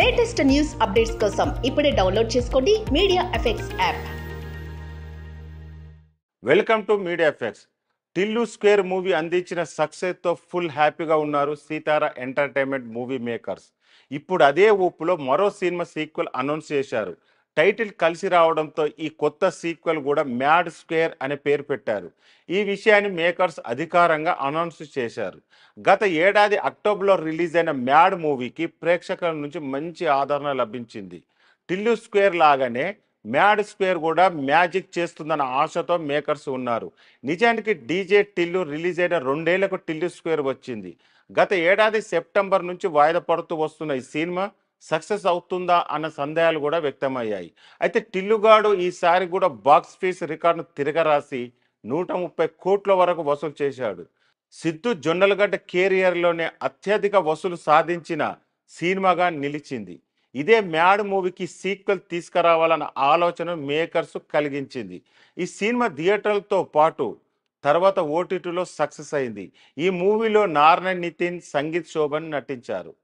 latest news updates కోసం ఇప్పుడే download చేసుకోండి media effects app welcome to media effects Tillu square movie అందించిన సక్సెస్తో ఫుల్ హ్యాపీగా ఉన్నారు సీతారా ఎంటర్టైన్మెంట్ మూవీ మేకర్స్ ఇప్పుడు అదే ఊపులో మరో సినిమా సీక్వెల్ అనౌన్స్ చేశారు టైటిల్ కలిసి రావడంతో ఈ కొత్త సీక్వెల్ కూడా మ్యాడ్ స్క్వేర్ అనే పేరు పెట్టారు ఈ విషయాన్ని మేకర్స్ అధికారంగా అనౌన్స్ చేశారు గత ఏడాది అక్టోబర్లో రిలీజ్ అయిన మ్యాడ్ మూవీకి ప్రేక్షకుల నుంచి మంచి ఆదరణ లభించింది టిల్లు స్క్వేర్ లాగానే మ్యాడ్ స్క్వేర్ కూడా మ్యాజిక్ చేస్తుందన్న ఆశతో మేకర్స్ ఉన్నారు నిజానికి డీజే టిల్లు రిలీజ్ అయిన రెండేళ్లకు టిల్లు స్క్వేర్ వచ్చింది గత ఏడాది సెప్టెంబర్ నుంచి వాయిదా పడుతూ వస్తున్న ఈ సినిమా సక్సెస్ అవుతుందా అన్న సందేహాలు కూడా వ్యక్తమయ్యాయి అయితే టిల్లుగాడు ఈసారి కూడా బాక్స్ ఫీస్ రికార్డును తిరగరాసి నూట ముప్పై కోట్ల వరకు వసూలు చేశాడు సిద్ధు జొన్నలగడ్డ కెరియర్లోనే అత్యధిక వసూలు సాధించిన సినిమాగా నిలిచింది ఇదే మ్యాడ్ మూవీకి సీక్వెల్ తీసుకురావాలన్న ఆలోచన మేకర్స్ కలిగించింది ఈ సినిమా థియేటర్లతో పాటు తర్వాత ఓటీటీలో సక్సెస్ అయింది ఈ మూవీలో నారాయణ నితిన్ సంగీత్ శోభన్ నటించారు